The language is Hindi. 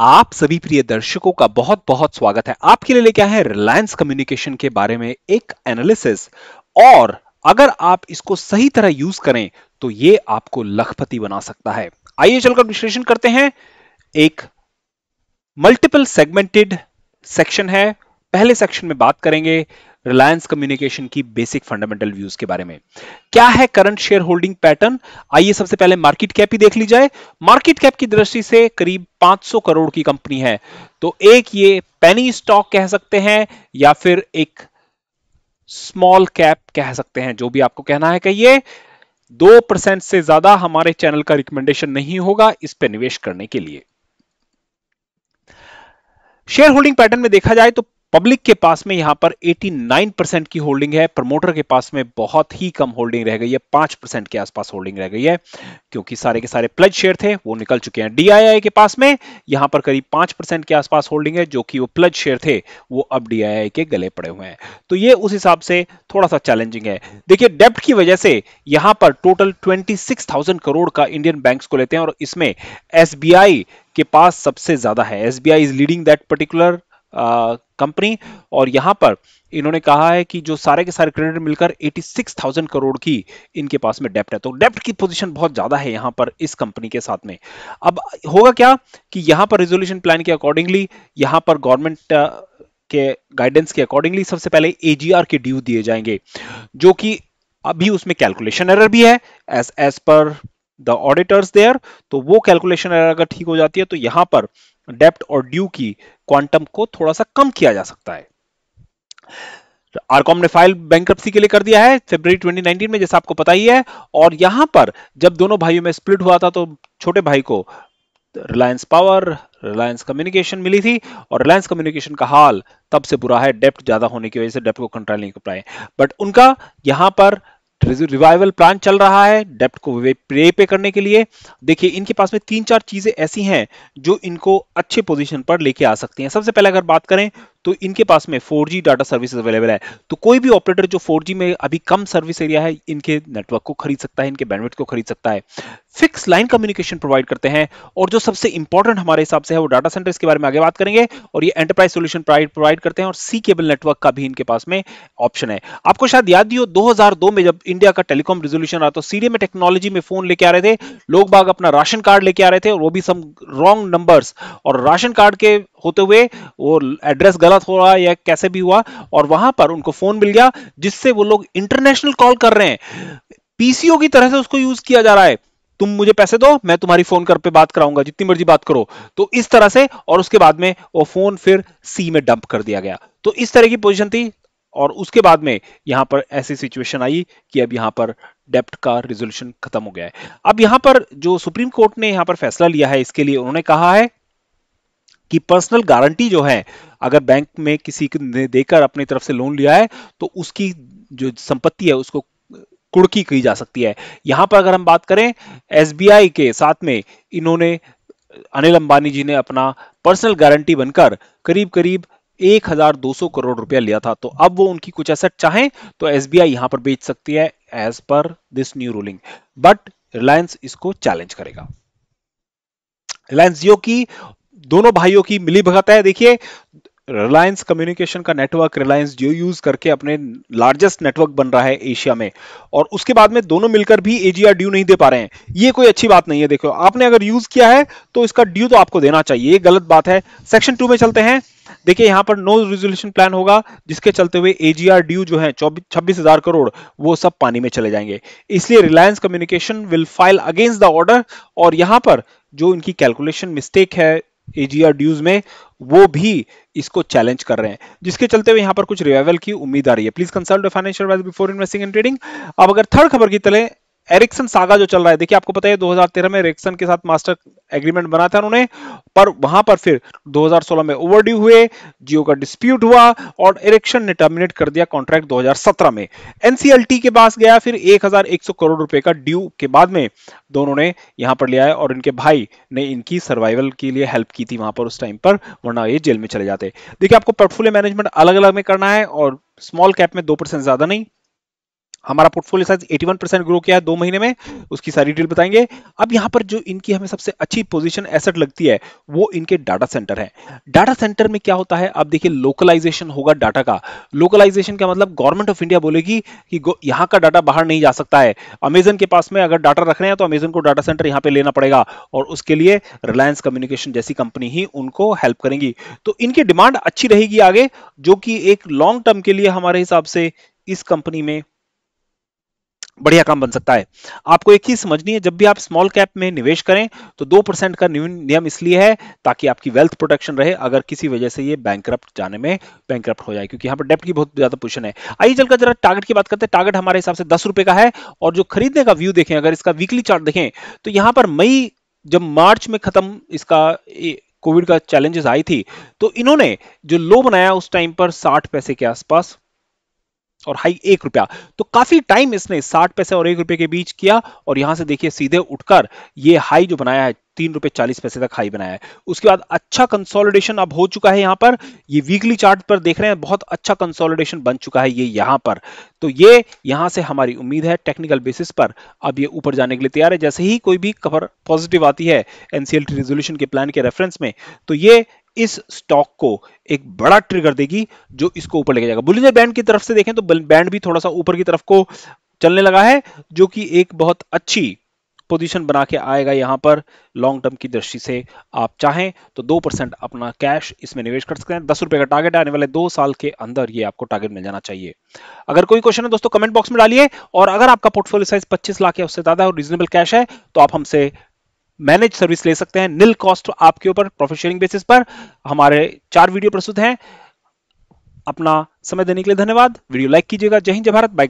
आप सभी प्रिय दर्शकों का बहुत बहुत स्वागत है आपके लिए लेके आए हैं रिलायंस कम्युनिकेशन के बारे में एक एनालिसिस और अगर आप इसको सही तरह यूज करें तो ये आपको लखपति बना सकता है आइए चलकर विश्लेषण करते हैं एक मल्टीपल सेगमेंटेड सेक्शन है पहले सेक्शन में बात करेंगे रिलायंस कम्युनिकेशन की बेसिक फंडामेंटल व्यूज के बारे में क्या है करंट शेयर होल्डिंग पैटर्न आइए सबसे पहले मार्केट कैप ही देख ली जाए मार्केट कैप की दृष्टि से करीब 500 करोड़ की कंपनी है तो एक ये पेनी स्टॉक कह सकते हैं या फिर एक स्मॉल कैप कह सकते हैं जो भी आपको कहना है कहिए दो परसेंट से ज्यादा हमारे चैनल का रिकमेंडेशन नहीं होगा इस पर निवेश करने के लिए शेयर होल्डिंग पैटर्न में देखा जाए तो पब्लिक के पास में यहां पर 89 परसेंट की होल्डिंग है प्रमोटर के पास में बहुत ही कम होल्डिंग रह गई है पांच परसेंट के आसपास होल्डिंग रह गई है क्योंकि सारे के सारे प्लज शेयर थे वो निकल चुके हैं डीआईआई के पास में यहां पर करीब पांच परसेंट के आसपास होल्डिंग है जो कि वो प्लज शेयर थे वो अब डीआईआई के गले पड़े हुए हैं तो ये उस हिसाब से थोड़ा सा चैलेंजिंग है देखिए डेप्ट की वजह से यहां पर टोटल ट्वेंटी करोड़ का इंडियन बैंक को लेते हैं और इसमें एस के पास सबसे ज्यादा है as is leading that particular company और यहां पर इन्होंने कहा है कि जो सारे के सारे क्रेडिट मिलकर 86,000 करोड़ की इनके पास में डेप्ट है तो डेप्ट की पोजीशन बहुत ज्यादा है यहां पर इस कंपनी के साथ में अब होगा क्या कि यहां पर रिजोल्यूशन प्लान के अकॉर्डिंगली यहां पर गवर्नमेंट के गाइडेंस के अकॉर्डिंगली सबसे पहले एजीआर के ड्यू दिए जाएंगे जो कि अभी उसमें कैलकुलेशन एरर भी है as as per the auditors there तो वो कैलकुलेशन एरर अगर ठीक हो जाती है तो यहां पर डेप्ट और ड्यू की क्वांटम को थोड़ा सा कम किया जा सकता है तो आरकॉम ने फाइल बैंक के लिए कर दिया है फेबर 2019 में जैसा आपको पता ही है और यहां पर जब दोनों भाइयों में स्प्लिट हुआ था तो छोटे भाई को रिलायंस पावर रिलायंस कम्युनिकेशन मिली थी और रिलायंस कम्युनिकेशन का हाल तब से बुरा है डेप्ट ज्यादा होने की वजह से डेप्ट को कंट्रोल नहीं कर पाए बट उनका यहां पर रिवाइवल प्लान चल रहा है डेप्ट को प्रे पे करने के लिए देखिए इनके पास में तीन चार चीजें ऐसी हैं जो इनको अच्छे पोजीशन पर लेके आ सकती हैं सबसे पहले अगर बात करें तो इनके पास में 4G डाटा सर्विस अवेलेबल है तो कोई भी ऑपरेटर जो 4G में अभी कम सर्विस एरिया है इनके नेटवर्क को खरीद सकता है इनके बैंडविड्थ को खरीद सकता है फिक्स लाइन कम्युनिकेशन प्रोवाइड करते हैं और जो सबसे इंपॉर्टेंट हमारे हिसाब से है वो डाटा सेंटर के बारे में आगे बात करेंगे और ये एंटरप्राइज सोल्यूशन प्रोवाइड करते हैं और सी केबल नेटवर्क का भी इनके पास में ऑप्शन है आपको शायद याद ही हो दो में जब इंडिया का टेलीकॉम रेजोल्यूशन रहा तो सीडी में टेक्नोलॉजी में फोन लेके आ रहे थे लोग बाग अपना राशन कार्ड लेके आ रहे थे और वो भी सम रॉन्ग नंबर्स और राशन कार्ड के होते हुए वो एड्रेस गलत हो रहा है या कैसे भी हुआ और वहां पर उनको फोन मिल गया जिससे वो लोग इंटरनेशनल कॉल कर रहे हैं पीसीओ की तरह से उसको यूज किया जा रहा है तुम मुझे पैसे दो मैं तुम्हारी फोन कर पे बात कराऊंगा जितनी मर्जी बात करो तो इस तरह से और उसके बाद में वो फोन फिर सी में डंप कर दिया गया तो इस तरह की पोजीशन थी और उसके बाद में यहां पर ऐसी सिचुएशन आई कि अब यहां पर डेप्ट का रिजोल्यूशन खत्म हो गया है अब यहां पर जो सुप्रीम कोर्ट ने यहां पर फैसला लिया है इसके लिए उन्होंने कहा है कि पर्सनल गारंटी जो है अगर बैंक में किसी ने देकर अपनी तरफ से लोन लिया है तो उसकी जो संपत्ति है उसको कुड़की की जा सकती है यहां पर अगर हम बात करें एसबीआई के साथ में इन्होंने अनिल अंबानी जी ने अपना पर्सनल गारंटी बनकर करीब करीब 1200 करोड़ रुपया लिया था तो अब वो उनकी कुछ एसेट चाहें तो एसबीआई यहां पर बेच सकती है as per this new ruling but Reliance इसको चैलेंज करेगा रिलायंस जियो की दोनों भाइयों की मिली भगत है देखिए रिलायंस कम्युनिकेशन का नेटवर्क रिलायंस जियो यूज करके अपने लार्जेस्ट नेटवर्क बन रहा है एशिया में और उसके बाद में दोनों मिलकर भी एजीआर ड्यू नहीं दे पा रहे हैं ये कोई अच्छी बात नहीं है देखो आपने अगर यूज किया है तो इसका ड्यू तो आपको देना चाहिए ये गलत बात है सेक्शन टू में चलते हैं देखिए यहां पर नो रिजोल्यूशन प्लान होगा जिसके चलते हुए एजीआर ड्यू जो है छब्बीस हजार करोड़ वो सब पानी में चले जाएंगे इसलिए Reliance Communication will file against the order और यहां पर जो इनकी कैलकुलेशन मिस्टेक है एजीआर ड्यूज में वो भी इसको चैलेंज कर रहे हैं जिसके चलते हुए यहां पर कुछ रिवाइवल की उम्मीद आ रही है please consult financial before investing and trading अब अगर थर्ड खबर की तले एरिक्सन सागा जो चल रहा है देखिए आपको पता है 2013 में एरिक्सन के साथ मास्टर एग्रीमेंट बना था उन्होंने पर वहां पर फिर 2016 में ओवरड्यू हुए जियो का डिस्प्यूट हुआ और एरिक्सन ने टर्मिनेट कर दिया कॉन्ट्रैक्ट 2017 में एनसीएलटी के पास गया फिर 1100 करोड़ रुपए का ड्यू के बाद में दोनों ने यहां पर लिया है और इनके भाई ने इनकी सर्वाइवल के लिए हेल्प की थी वहां पर उस टाइम पर वरना ये जेल में चले जाते देखिए आपको पोर्टफोलियो मैनेजमेंट अलग अलग में करना है और स्मॉल कैप में दो परसेंट ज्यादा नहीं हमारा पोर्टफोलियो साइज 81 परसेंट ग्रो किया है दो महीने में उसकी सारी डील बताएंगे अब यहाँ पर जो इनकी हमें सबसे अच्छी पोजीशन एसेट लगती है वो इनके डाटा सेंटर है डाटा सेंटर में क्या होता है आप देखिए लोकलाइजेशन होगा डाटा का लोकलाइजेशन का मतलब गवर्नमेंट ऑफ इंडिया बोलेगी कि यहाँ का डाटा बाहर नहीं जा सकता है अमेजन के पास में अगर डाटा रख रहे हैं तो अमेजन को डाटा सेंटर यहाँ पे लेना पड़ेगा और उसके लिए रिलायंस कम्युनिकेशन जैसी कंपनी ही उनको हेल्प करेंगी तो इनकी डिमांड अच्छी रहेगी आगे जो कि एक लॉन्ग टर्म के लिए हमारे हिसाब से इस कंपनी में बढ़िया काम बन सकता है आपको एक चीज समझनी है जब भी आप स्मॉल कैप में निवेश करें तो दो परसेंट का नियम इसलिए है ताकि आपकी वेल्थ प्रोटेक्शन रहे अगर किसी वजह से ये बैंक जाने में बैंक हो जाए क्योंकि यहाँ पर डेप्ट की बहुत ज्यादा पोजिशन है आइए चलकर जरा टारगेट की बात करते हैं टारगेट हमारे हिसाब से दस का है और जो खरीदने का व्यू देखें अगर इसका वीकली चार्ट देखें तो यहाँ पर मई जब मार्च में खत्म इसका कोविड का चैलेंजेस आई थी तो इन्होंने जो लो बनाया उस टाइम पर साठ पैसे के आसपास और हाई एक रुपया तो काफी टाइम इसने साठ पैसे और एक रुपए के बीच किया और यहां से देखिए सीधे उठकर ये हाई जो बनाया है तीन रुपए चालीस पैसे तक हाई बनाया है उसके बाद अच्छा कंसोलिडेशन अब हो चुका है यहां पर ये वीकली चार्ट पर देख रहे हैं बहुत अच्छा कंसोलिडेशन बन चुका है ये यहां पर तो ये यहां से हमारी उम्मीद है टेक्निकल बेसिस पर अब ये ऊपर जाने के लिए तैयार है जैसे ही कोई भी खबर पॉजिटिव आती है एनसीएल रेजोल्यूशन के प्लान के रेफरेंस में तो ये इस स्टॉक को एक बड़ा ट्रिगर देगी जो इसको ऊपर लेके जाएगा बुलिंजर बैंड की तरफ से देखें तो बैंड भी थोड़ा सा ऊपर की तरफ को चलने लगा है जो कि एक बहुत अच्छी पोजीशन बना के आएगा यहां पर लॉन्ग टर्म की दृष्टि से आप चाहें तो दो परसेंट अपना कैश इसमें निवेश कर सकते हैं दस रुपए का टारगेट आने वाले दो साल के अंदर ये आपको टारगेट मिल जाना चाहिए अगर कोई क्वेश्चन है दोस्तों कमेंट बॉक्स में डालिए और अगर आपका पोर्टफोलियो साइज 25 लाख या उससे ज्यादा और रीजनेबल कैश है तो आप हमसे मैनेज सर्विस ले सकते हैं नील कॉस्ट आपके ऊपर प्रोफेशनल बेसिस पर हमारे चार वीडियो प्रस्तुत हैं अपना समय देने के लिए धन्यवाद वीडियो लाइक कीजिएगा जय हिंद जय भारत बाय